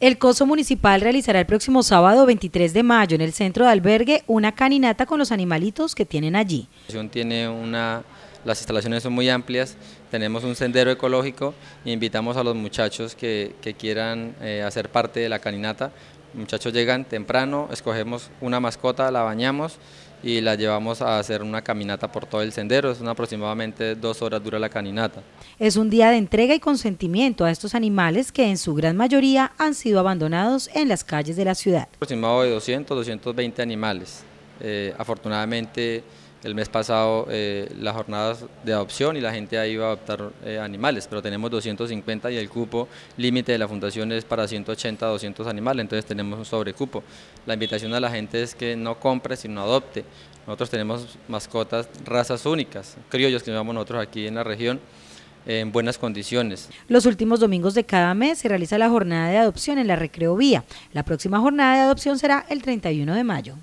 El Coso Municipal realizará el próximo sábado 23 de mayo en el centro de albergue una caninata con los animalitos que tienen allí. Tiene las instalaciones son muy amplias, tenemos un sendero ecológico e invitamos a los muchachos que, quieran eh, hacer parte de la caninata. Muchachos llegan temprano, escogemos una mascota, la bañamos, y la llevamos a hacer una caminata por todo el sendero. Es una aproximadamente dos horas dura la caminata. Es un día de entrega y consentimiento a estos animales que en su gran mayoría han sido abandonados en las calles de la ciudad. Aproximado de 200, 220 animales. Eh, afortunadamente el mes pasado eh, las jornadas de adopción y la gente ahí iba a adoptar eh, animales, pero tenemos 250 y el cupo límite de la fundación es para 180 200 animales, entonces tenemos un sobrecupo. La invitación a la gente es que no compre, sino adopte. Nosotros tenemos mascotas, razas únicas, criollos que llamamos nosotros aquí en la región en buenas condiciones. Los últimos domingos de cada mes se realiza la jornada de adopción en la Recreo Vía. La próxima jornada de adopción será el 31 de mayo.